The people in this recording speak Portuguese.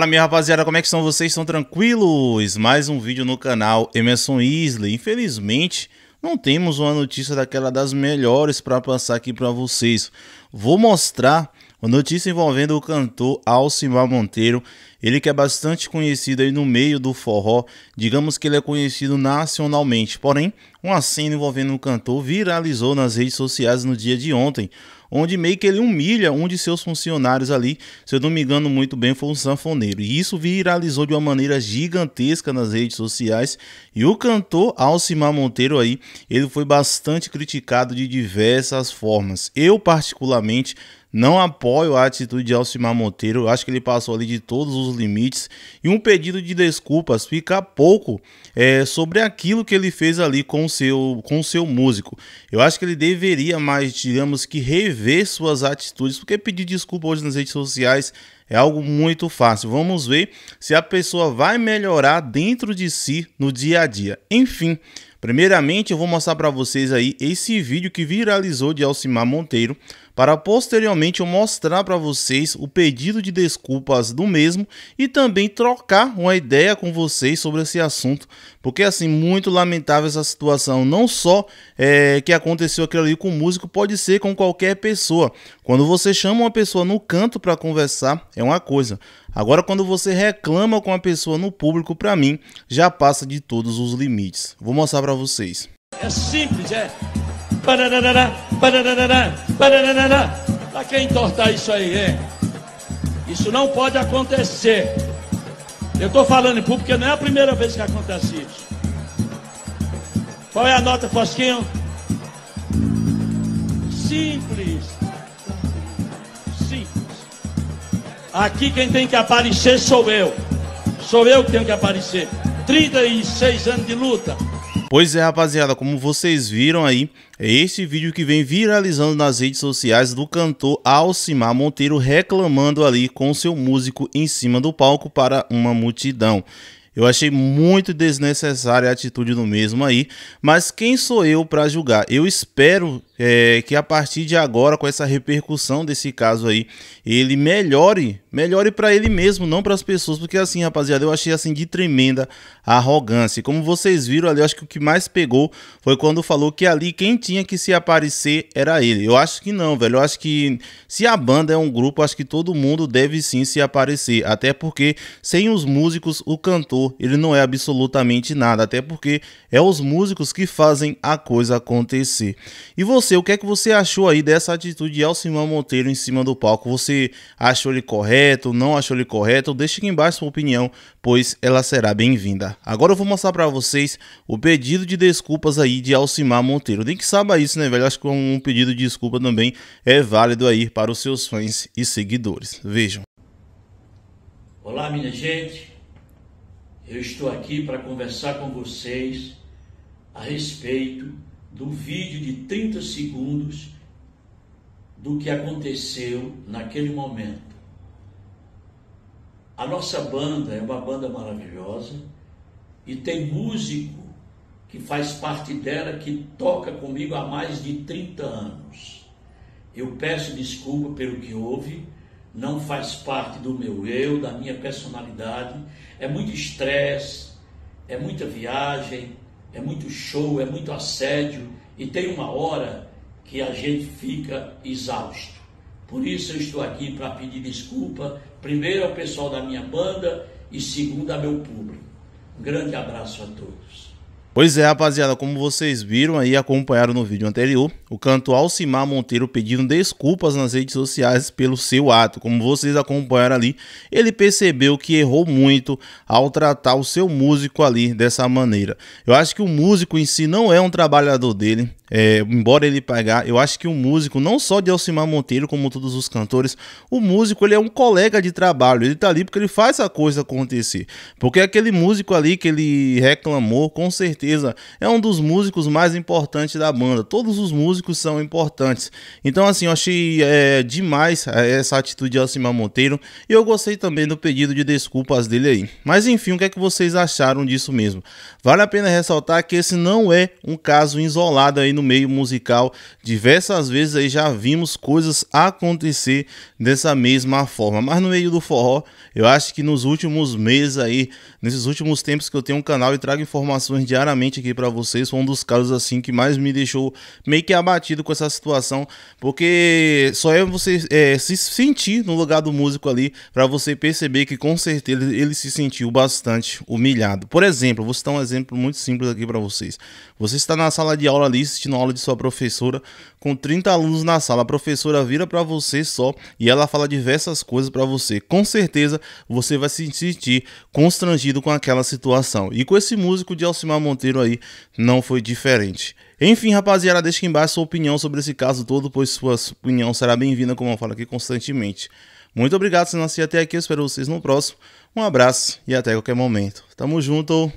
Fala minha rapaziada, como é que são vocês? Estão tranquilos? Mais um vídeo no canal Emerson Isley. Infelizmente, não temos uma notícia daquela das melhores para passar aqui para vocês. Vou mostrar uma notícia envolvendo o cantor Alcimar Monteiro, ele que é bastante conhecido aí no meio do forró, digamos que ele é conhecido nacionalmente. Porém, uma cena envolvendo o cantor viralizou nas redes sociais no dia de ontem, onde meio que ele humilha um de seus funcionários ali, se eu não me engano muito bem, foi um sanfoneiro. E isso viralizou de uma maneira gigantesca nas redes sociais. E o cantor Alcimar Monteiro aí, ele foi bastante criticado de diversas formas. Eu particularmente definitivamente não apoio a atitude de Alcimar Monteiro. acho que ele passou ali de todos os limites. E um pedido de desculpas fica pouco é, sobre aquilo que ele fez ali com o seu, com seu músico. Eu acho que ele deveria mais, digamos que, rever suas atitudes, porque pedir desculpa hoje nas redes sociais é algo muito fácil. Vamos ver se a pessoa vai melhorar dentro de si no dia a dia. Enfim. Primeiramente, eu vou mostrar para vocês aí esse vídeo que viralizou de Alcimar Monteiro, para posteriormente eu mostrar para vocês o pedido de desculpas do mesmo e também trocar uma ideia com vocês sobre esse assunto, porque assim, muito lamentável essa situação, não só é, que aconteceu aquilo ali com o músico, pode ser com qualquer pessoa. Quando você chama uma pessoa no canto para conversar, é uma coisa. Agora, quando você reclama com a pessoa no público, para mim, já passa de todos os limites. Vou mostrar para vocês. É simples, é. Bananará, bananará, bananará. Para quem entortar isso aí, é. Isso não pode acontecer. Eu estou falando em público porque não é a primeira vez que acontece isso. Qual é a nota, Fosquinho? Simples. Aqui quem tem que aparecer sou eu. Sou eu que tenho que aparecer. 36 anos de luta. Pois é, rapaziada, como vocês viram aí, é esse vídeo que vem viralizando nas redes sociais do cantor Alcimar Monteiro reclamando ali com seu músico em cima do palco para uma multidão. Eu achei muito desnecessária a atitude do mesmo aí, mas quem sou eu para julgar? Eu espero é, que a partir de agora, com essa repercussão desse caso aí, ele melhore, melhore para ele mesmo, não para as pessoas, porque assim, rapaziada, eu achei assim de tremenda arrogância. Como vocês viram ali, eu acho que o que mais pegou foi quando falou que ali quem tinha que se aparecer era ele. Eu acho que não, velho. Eu acho que se a banda é um grupo, acho que todo mundo deve sim se aparecer, até porque sem os músicos, o cantor, ele não é absolutamente nada, até porque é os músicos que fazem a coisa acontecer. E você você, o que é que você achou aí dessa atitude de Alcimar Monteiro em cima do palco? Você achou ele correto, não achou ele correto? Deixe aqui embaixo sua opinião, pois ela será bem-vinda. Agora eu vou mostrar para vocês o pedido de desculpas aí de Alcimar Monteiro. Nem que saiba isso, né, velho? Acho que um pedido de desculpa também é válido aí para os seus fãs e seguidores. Vejam. Olá, minha gente. Eu estou aqui para conversar com vocês a respeito do vídeo de 30 segundos do que aconteceu naquele momento. A nossa banda é uma banda maravilhosa e tem músico que faz parte dela que toca comigo há mais de 30 anos. Eu peço desculpa pelo que houve, não faz parte do meu eu, da minha personalidade. É muito estresse, é muita viagem, é muito show, é muito assédio e tem uma hora que a gente fica exausto. Por isso eu estou aqui para pedir desculpa, primeiro ao pessoal da minha banda e segundo ao meu público. Um grande abraço a todos. Pois é, rapaziada, como vocês viram aí, acompanharam no vídeo anterior, o canto Alcimar Monteiro pedindo desculpas nas redes sociais pelo seu ato. Como vocês acompanharam ali, ele percebeu que errou muito ao tratar o seu músico ali dessa maneira. Eu acho que o músico em si não é um trabalhador dele, é, embora ele pagar, eu acho que o músico, não só de Alcimar Monteiro, como todos os cantores, o músico ele é um colega de trabalho, ele tá ali porque ele faz a coisa acontecer. Porque é aquele músico ali que ele reclamou, com certeza, é um dos músicos mais importantes da banda. Todos os músicos músicos são importantes. Então, assim, eu achei é, demais é, essa atitude de Alcimar Monteiro e eu gostei também do pedido de desculpas dele aí. Mas, enfim, o que é que vocês acharam disso mesmo? Vale a pena ressaltar que esse não é um caso isolado aí no meio musical. Diversas vezes aí já vimos coisas acontecer dessa mesma forma, mas no meio do forró, eu acho que nos últimos meses aí, nesses últimos tempos que eu tenho um canal e trago informações diariamente aqui para vocês, foi um dos casos assim que mais me deixou meio que abaixo abatido com essa situação, porque só é você é, se sentir no lugar do músico ali para você perceber que com certeza ele se sentiu bastante humilhado. Por exemplo, vou citar um exemplo muito simples aqui para vocês. Você está na sala de aula ali assistindo a aula de sua professora com 30 alunos na sala. A professora vira para você só e ela fala diversas coisas para você. Com certeza você vai se sentir constrangido com aquela situação. E com esse músico de Alcimar Monteiro aí não foi diferente. Enfim, rapaziada, deixa aqui embaixo sua opinião sobre esse caso todo, pois sua opinião será bem-vinda, como eu falo aqui constantemente. Muito obrigado se não assistir até aqui, eu espero vocês no próximo. Um abraço e até qualquer momento. Tamo junto!